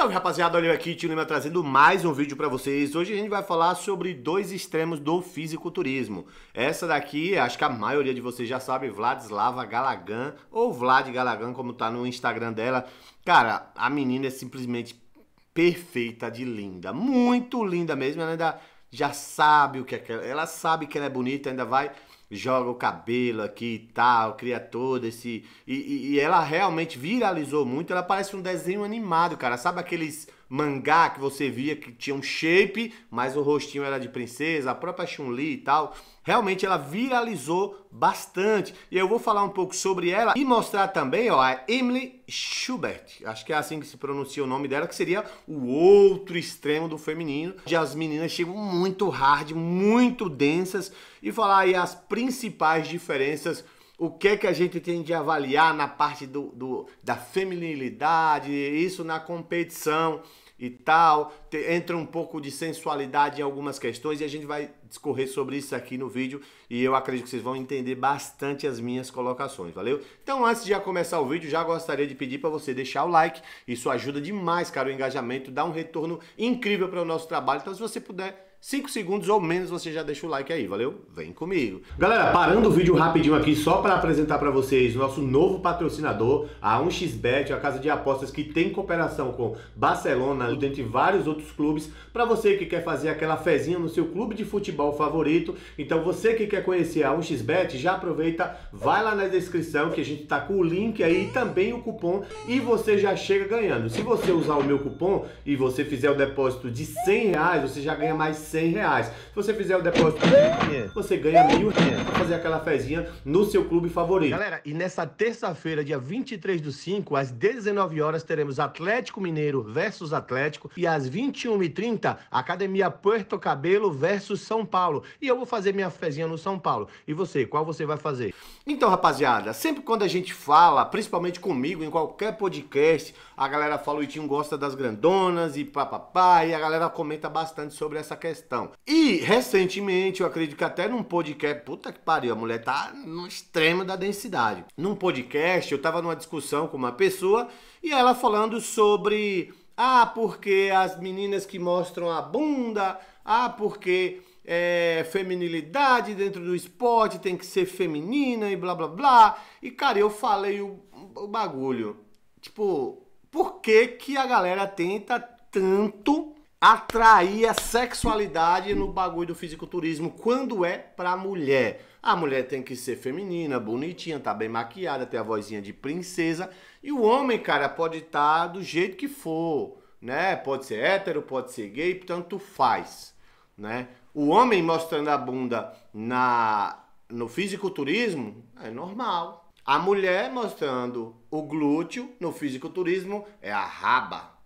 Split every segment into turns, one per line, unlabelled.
Salve rapaziada, olha eu aqui, Tio Lima trazendo mais um vídeo para vocês. Hoje a gente vai falar sobre dois extremos do fisiculturismo. Essa daqui, acho que a maioria de vocês já sabe, Vladislava Galagan, ou Vlad Galagan, como tá no Instagram dela. Cara, a menina é simplesmente perfeita de linda, muito linda mesmo, ela ainda já sabe o que é, ela sabe que ela é bonita, ainda vai joga o cabelo aqui e tal, cria todo esse. E, e, e ela realmente viralizou muito, ela parece um desenho animado, cara. Sabe aqueles mangá que você via que tinha um shape, mas o rostinho era de princesa, a própria Chun-Li e tal. Realmente ela viralizou bastante. E eu vou falar um pouco sobre ela e mostrar também ó, a Emily Schubert. Acho que é assim que se pronuncia o nome dela, que seria o outro extremo do feminino. Onde as meninas chegam muito hard, muito densas. E falar aí as principais diferenças o que é que a gente tem de avaliar na parte do, do, da feminilidade, isso na competição e tal. Te, entra um pouco de sensualidade em algumas questões e a gente vai discorrer sobre isso aqui no vídeo e eu acredito que vocês vão entender bastante as minhas colocações, valeu? Então, antes de já começar o vídeo, já gostaria de pedir para você deixar o like. Isso ajuda demais, cara, o engajamento, dá um retorno incrível para o nosso trabalho. Então, se você puder 5 segundos ou menos você já deixa o like aí, valeu? Vem comigo. Galera, parando o vídeo rapidinho aqui só para apresentar para vocês o nosso novo patrocinador, a 1xBet, a casa de apostas que tem cooperação com Barcelona, dentre vários outros clubes, para você que quer fazer aquela fezinha no seu clube de futebol favorito. Então você que quer conhecer a 1xBet, já aproveita, vai lá na descrição que a gente tá com o link aí e também o cupom e você já chega ganhando. Se você usar o meu cupom e você fizer o depósito de 100 reais, você já ganha mais 100 reais. Se você fizer o depósito, você ganha mil reais para fazer aquela fezinha no seu clube favorito. Galera, e nessa terça-feira, dia 23 do 5, às 19 horas, teremos Atlético Mineiro versus Atlético e às 21h30, Academia Puerto Cabelo versus São Paulo. E eu vou fazer minha fezinha no São Paulo. E você, qual você vai fazer? Então, rapaziada, sempre quando a gente fala, principalmente comigo, em qualquer podcast, a galera fala o Itinho gosta das grandonas e papapá, e a galera comenta bastante sobre essa questão questão. E, recentemente, eu acredito que até num podcast. Puta que pariu, a mulher tá no extremo da densidade. Num podcast, eu tava numa discussão com uma pessoa e ela falando sobre. Ah, porque as meninas que mostram a bunda. Ah, porque. É, feminilidade dentro do esporte tem que ser feminina e blá blá blá. E cara, eu falei o, o bagulho. Tipo, por que, que a galera tenta tanto atrair a sexualidade no bagulho do fisiculturismo quando é pra mulher. A mulher tem que ser feminina, bonitinha, tá bem maquiada, ter a vozinha de princesa. E o homem, cara, pode estar tá do jeito que for, né? Pode ser hétero, pode ser gay, tanto faz, né? O homem mostrando a bunda na no fisiculturismo é normal. A mulher mostrando o glúteo no fisiculturismo é a raba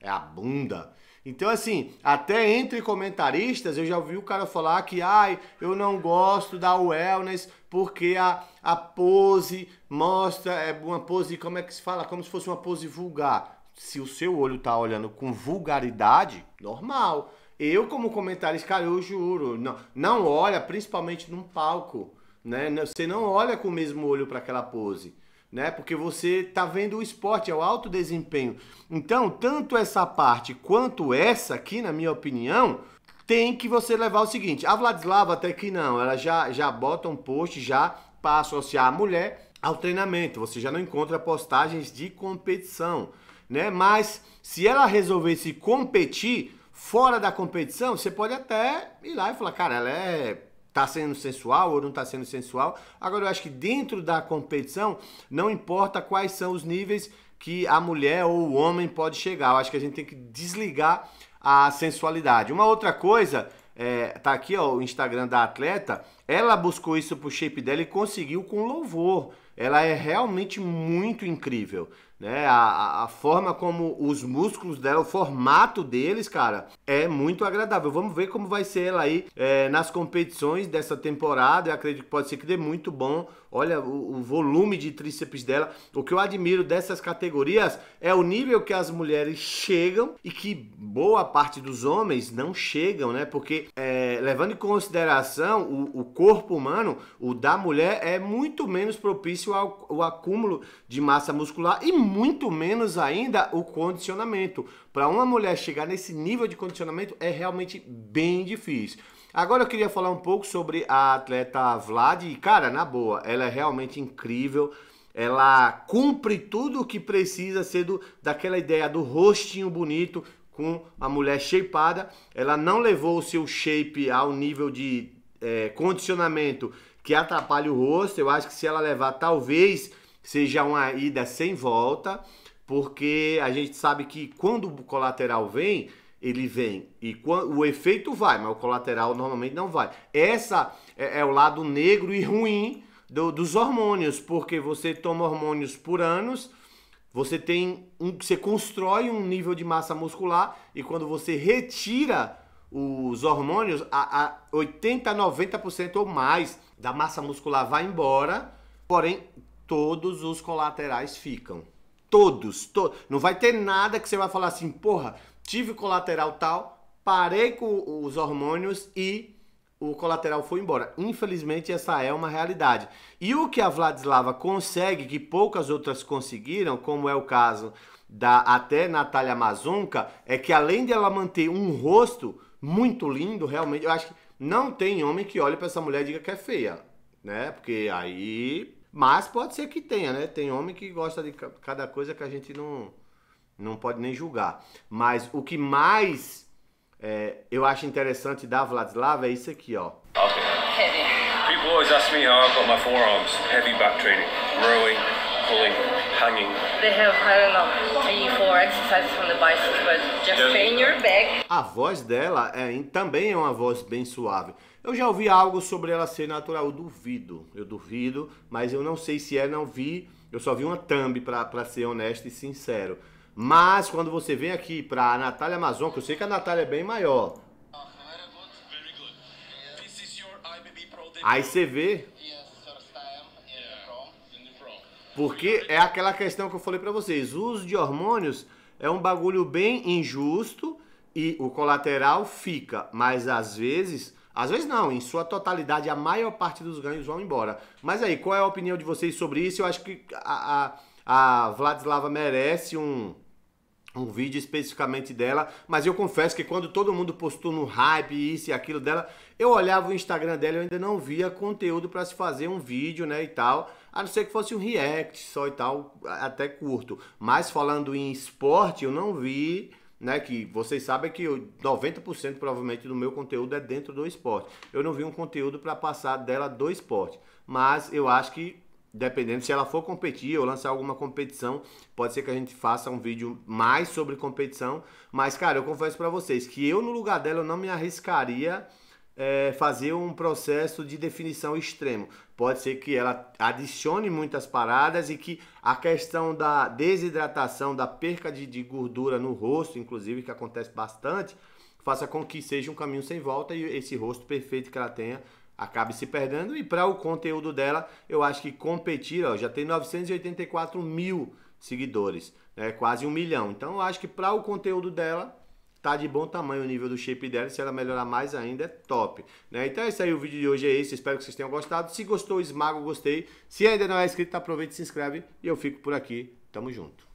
é a bunda. Então, assim, até entre comentaristas eu já ouvi o cara falar que ai, eu não gosto da wellness porque a, a pose mostra, é uma pose, como é que se fala? Como se fosse uma pose vulgar. Se o seu olho tá olhando com vulgaridade, normal. Eu, como comentarista, cara, eu juro, não, não olha, principalmente num palco, né? Você não olha com o mesmo olho para aquela pose né? Porque você tá vendo o esporte, é o alto desempenho. Então, tanto essa parte quanto essa aqui, na minha opinião, tem que você levar o seguinte: a Vladislava até que não, ela já, já bota um post já para associar a mulher ao treinamento. Você já não encontra postagens de competição, né? Mas se ela resolver se competir fora da competição, você pode até ir lá e falar, cara, ela é Tá sendo sensual ou não tá sendo sensual. Agora, eu acho que dentro da competição, não importa quais são os níveis que a mulher ou o homem pode chegar. Eu acho que a gente tem que desligar a sensualidade. Uma outra coisa, é, tá aqui ó, o Instagram da atleta, ela buscou isso pro shape dela e conseguiu com louvor ela é realmente muito incrível. Né? A, a, forma como os músculos dela, o formato deles, cara, é muito agradável. Vamos ver como vai ser ela aí é, nas competições dessa temporada. Eu acredito que pode ser que dê muito bom. Olha o, o, volume de tríceps dela. O que eu admiro dessas categorias é o nível que as mulheres chegam e que boa parte dos homens não chegam, né? Porque é, levando em consideração o, o, corpo humano, o da mulher é muito menos propício ao, ao acúmulo de massa muscular e muito menos ainda o condicionamento. Para uma mulher chegar nesse nível de condicionamento é realmente bem difícil. Agora eu queria falar um pouco sobre a atleta Vlad. E, cara, na boa, ela é realmente incrível. Ela cumpre tudo o que precisa, sendo daquela ideia do rostinho bonito, com a mulher shapeada, ela não levou o seu shape ao nível de é, condicionamento que atrapalha o rosto. Eu acho que se ela levar, talvez seja uma ida sem volta, porque a gente sabe que quando o colateral vem, ele vem e o efeito vai, mas o colateral normalmente não vai. Essa é, é o lado negro e ruim do, dos hormônios, porque você toma hormônios por anos você tem um, você constrói um nível de massa muscular e quando você retira os hormônios, a, a 80, 90% ou mais da massa muscular vai embora, porém todos os colaterais ficam. Todos, to não vai ter nada que você vai falar assim, porra, tive colateral tal, parei com os hormônios e o colateral foi embora. Infelizmente, essa é uma realidade. E o que a Vladislava consegue, que poucas outras conseguiram, como é o caso da até Natália Mazunca é que além de ela manter um rosto muito lindo, realmente, eu acho que não tem homem que olhe para essa mulher e diga que é feia, né? Porque aí. Mas pode ser que tenha, né? Tem homem que gosta de cada coisa que a gente não, não pode nem julgar. Mas o que mais é, eu acho interessante da Vladislava é isso aqui, ó. Heavy. People always ask me how got my forearms. Heavy back training, rowing, pulling, hanging. They have, I don't know, three, four exercises from the just your back. A voz dela é, também é uma voz bem suave. Eu já ouvi algo sobre ela ser natural, eu duvido, eu duvido, mas eu não sei se é, não vi, eu só vi uma thumb para ser honesto e sincero. Mas quando você vem aqui para a Natália Amazon, que eu sei que a Natália é bem maior. Aí você vê. Porque é aquela questão que eu falei para vocês, o uso de hormônios é um bagulho bem injusto e o colateral fica, mas às vezes, às vezes não, em sua totalidade a maior parte dos ganhos vão embora. Mas aí, qual é a opinião de vocês sobre isso? Eu acho que a, a a Vladislava merece um, um vídeo especificamente dela, mas eu confesso que quando todo mundo postou no hype isso e aquilo dela, eu olhava o Instagram dela e ainda não via conteúdo para se fazer um vídeo, né, e tal. A não ser que fosse um react só e tal, até curto. Mas falando em esporte, eu não vi, né, que vocês sabem que 90% provavelmente do meu conteúdo é dentro do esporte. Eu não vi um conteúdo para passar dela do esporte, mas eu acho que Dependendo se ela for competir ou lançar alguma competição, pode ser que a gente faça um vídeo mais sobre competição. Mas, cara, eu confesso para vocês que eu, no lugar dela, eu não me arriscaria é, fazer um processo de definição extremo. Pode ser que ela adicione muitas paradas e que a questão da desidratação, da perca de, de gordura no rosto, inclusive, que acontece bastante, faça com que seja um caminho sem volta e esse rosto perfeito que ela tenha acabe se perdendo. E para o conteúdo dela, eu acho que competir, ó, já tem 984 mil seguidores, né? quase um milhão. Então eu acho que para o conteúdo dela, tá de bom tamanho o nível do shape dela, se ela melhorar mais ainda é top, né? Então é isso aí, o vídeo de hoje é esse, espero que vocês tenham gostado. Se gostou, esmaga o gostei. Se ainda não é inscrito, aproveita e se inscreve e eu fico por aqui. Tamo junto.